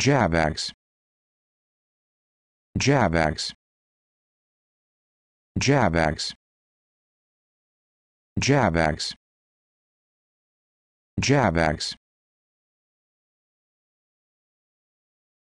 Jabax Jabax Jabax Jabax Jabax